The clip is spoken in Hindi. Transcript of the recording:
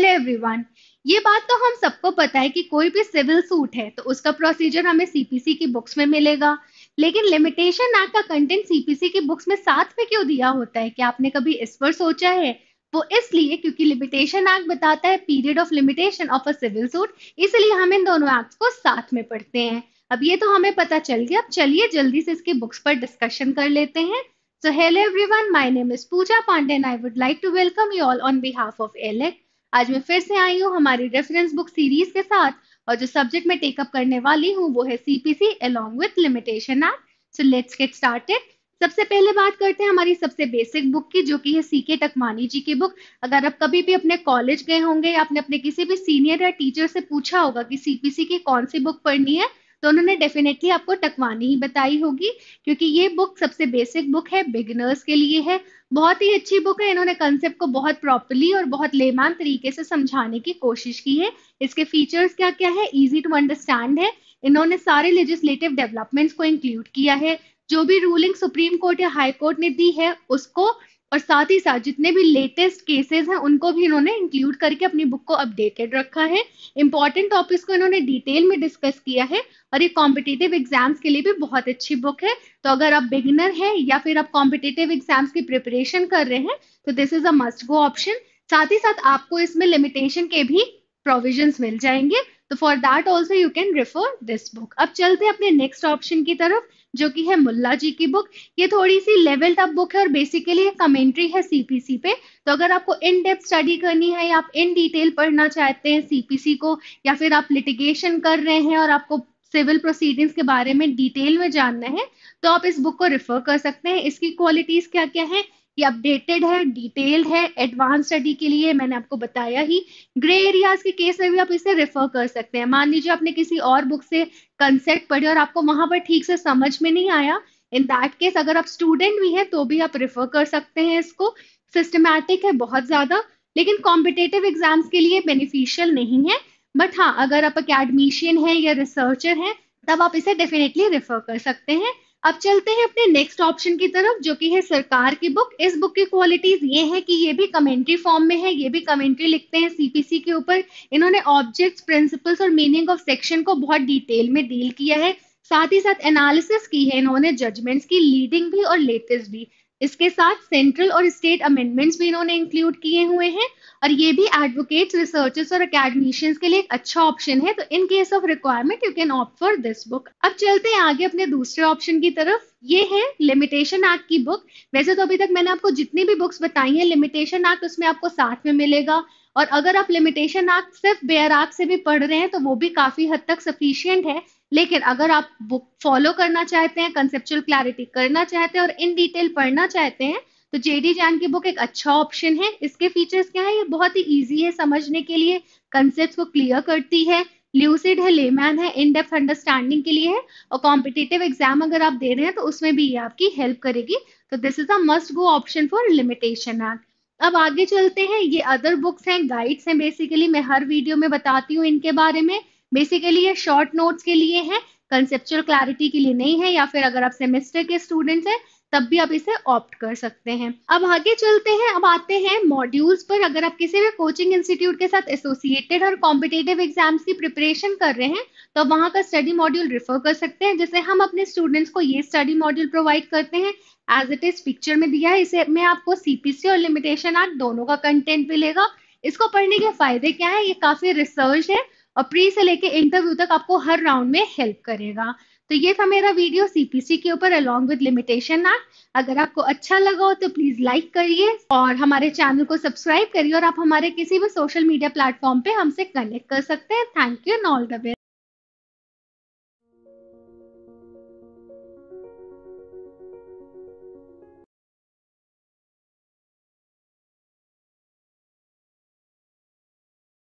हेलो एवरीवन ये बात तो हम सबको पता है कि कोई भी सिविल सूट है तो उसका प्रोसीजर हमें सीपीसी की बुक्स में मिलेगा लेकिन लिमिटेशन एक्ट का कंटेंट सीपीसी की बुक्स में साथ में क्यों दिया होता है क्या आपने कभी इस पर सोचा है वो इसलिए क्योंकि लिमिटेशन एक्ट बताता है period of limitation of a civil suit इसलिए हम इन दोनों एक्ट को साथ में पढ़ते हैं अब ये तो हमें पता चल गया अब चलिए जल्दी से इसके बुक्स पर डिस्कशन कर लेते हैं so hello everyone my name is Pooja Pandey and I would like to welcome you all on behalf of Elect आज मैं फिर से आई हूँ हमारी रेफरेंस बुक सीरीज के साथ और जो सब्जेक्ट मैं टेकअप करने वाली हूँ वो है CPC along with limitation act so let's get started सबसे पहले बात करते हैं हमारी सबसे बेसिक बुक की जो कि है सीके टकमानी जी की बुक अगर आप कभी भी अपने कॉलेज गए होंगे या आपने अपने किसी भी सीनियर या टीचर से पूछा होगा कि सीपीसी की कौन सी बुक पढ़नी है तो उन्होंने डेफिनेटली आपको टकवानी ही बताई होगी क्योंकि ये बुक सबसे बेसिक बुक है बिगिनर्स के लिए है बहुत ही अच्छी बुक है इन्होंने कंसेप्ट को बहुत प्रॉपरली और बहुत लेमान तरीके से समझाने की कोशिश की है इसके फीचर्स क्या क्या है ईजी टू अंडरस्टैंड है इन्होंने सारे लेजिस्लेटिव डेवलपमेंट्स को इंक्लूड किया है जो भी रूलिंग सुप्रीम कोर्ट या हाई कोर्ट ने दी है उसको और साथ ही साथ जितने भी लेटेस्ट केसेस हैं उनको भी इन्होंने इंक्लूड करके अपनी बुक को अपडेटेड रखा है इंपॉर्टेंट टॉपिक्स को इन्होंने डिटेल में डिस्कस किया है और ये कॉम्पिटेटिव एग्जाम्स के लिए भी बहुत अच्छी बुक है तो अगर आप बिगिनर हैं या फिर आप कॉम्पिटेटिव एग्जाम्स की प्रिपरेशन कर रहे हैं तो this is a must go option साथ ही साथ आपको इसमें लिमिटेशन के भी प्रोविजन मिल जाएंगे तो for that also you can refer this book अब चलते हैं अपने नेक्स्ट ऑप्शन की तरफ जो कि है मुल्ला जी की बुक ये थोड़ी सी लेवल टॉप बुक है और बेसिकली ये कमेंट्री है सीपीसी पे तो अगर आपको इन डेप्थ स्टडी करनी है या आप इन डिटेल पढ़ना चाहते हैं सीपीसी को या फिर आप लिटिगेशन कर रहे हैं और आपको सिविल प्रोसीडिंग्स के बारे में डिटेल में जानना है तो आप इस बुक को रिफर कर सकते हैं इसकी क्वालिटीज क्या क्या है ये अपडेटेड है डिटेल्ड है एडवांस स्टडी के लिए मैंने आपको बताया ही ग्रे एरियाज के केस में भी आप इसे रेफर कर सकते हैं मान लीजिए आपने किसी और बुक से कंसेप्ट पढ़े और आपको वहां पर ठीक से समझ में नहीं आया इन दैट केस अगर आप स्टूडेंट भी हैं तो भी आप रेफर कर सकते हैं इसको सिस्टमैटिक है बहुत ज्यादा लेकिन कॉम्पिटेटिव एग्जाम्स के लिए बेनिफिशियल नहीं है बट हाँ अगर आप अकेडमिशियन हैं या रिसर्चर हैं तब आप इसे डेफिनेटली रेफर कर सकते हैं अब चलते हैं अपने नेक्स्ट ऑप्शन की तरफ जो कि है सरकार की बुक इस बुक की क्वालिटीज ये है कि ये भी कमेंट्री फॉर्म में है ये भी कमेंट्री लिखते हैं सीपीसी के ऊपर इन्होंने ऑब्जेक्ट्स प्रिंसिपल्स और मीनिंग ऑफ सेक्शन को बहुत डिटेल में डील किया है साथ ही साथ एनालिसिस की है इन्होंने जजमेंट्स की लीडिंग भी और लेटेस्ट भी इसके साथ सेंट्रल और स्टेट अमेंडमेंट्स भी इन्होंने इंक्लूड किए हुए हैं और ये भी एडवोकेट्स रिसर्चर्स और अकेडमिशियंस के लिए एक अच्छा ऑप्शन है तो in case of requirement you can opt for this book अब चलते हैं आगे अपने दूसरे ऑप्शन की तरफ ये है लिमिटेशन एक्ट की बुक वैसे तो अभी तक मैंने आपको जितनी भी बुक्स बताई हैं लिमिटेशन एक्ट उसमें आपको साथ में मिलेगा और अगर आप लिमिटेशन एक्ट सिर्फ बेयर एक्ट से भी पढ़ रहे हैं तो वो भी काफी हद तक सफिशियंट है लेकिन अगर आप बुक फॉलो करना चाहते हैं कंसेप्चुअल क्लैरिटी करना चाहते हैं और इन डिटेल पढ़ना चाहते हैं तो जेडी जैन की बुक एक अच्छा ऑप्शन है इसके फीचर्स क्या है ये बहुत ही ईजी है समझने के लिए कंसेप्ट को क्लियर करती है ल्यूसिड है लेमैन है इन डेप्थ अंडरस्टैंडिंग के लिए है और कॉम्पिटेटिव एग्जाम अगर आप दे रहे हैं तो उसमें भी ये आपकी हेल्प करेगी तो this is a must go option for limitation act अब आगे चलते हैं ये अदर बुक्स हैं गाइड्स हैं बेसिकली मैं हर वीडियो में बताती हूँ इनके बारे में बेसिकली ये शॉर्ट नोट्स के लिए है कंसेप्चुअल क्लैरिटी के लिए नहीं है या फिर अगर आप सेमेस्टर के स्टूडेंट्स हैं तब भी आप इसे ऑप्ट कर सकते हैं अब आगे चलते हैं अब आते हैं मॉड्यूल्स पर अगर आप किसी भी कोचिंग इंस्टीट्यूट के साथ एसोसिएटेड और कॉम्पिटेटिव एग्जाम्स की प्रिपरेशन कर रहे हैं तो वहां का स्टडी मॉड्यूल रिफर कर सकते हैं जैसे हम अपने स्टूडेंट्स को ये स्टडी मॉड्यूल प्रोवाइड करते हैं एज इट इज पिक्चर में दिया है इसे में आपको सीपीसी और लिमिटेशन आर्ट दोनों का कंटेंट मिलेगा इसको पढ़ने के फायदे क्या है ये काफी रिसर्च है और प्री से लेके इंटरव्यू तक आपको हर राउंड में हेल्प करेगा तो ये था मेरा वीडियो सीपीसी के ऊपर अलोंग विद लिमिटेशन एक्ट अगर आपको अच्छा लगा हो तो प्लीज लाइक करिए और हमारे चैनल को सब्सक्राइब करिए और आप हमारे किसी भी सोशल मीडिया प्लेटफॉर्म पे हमसे कनेक्ट कर सकते हैं thank you and all the best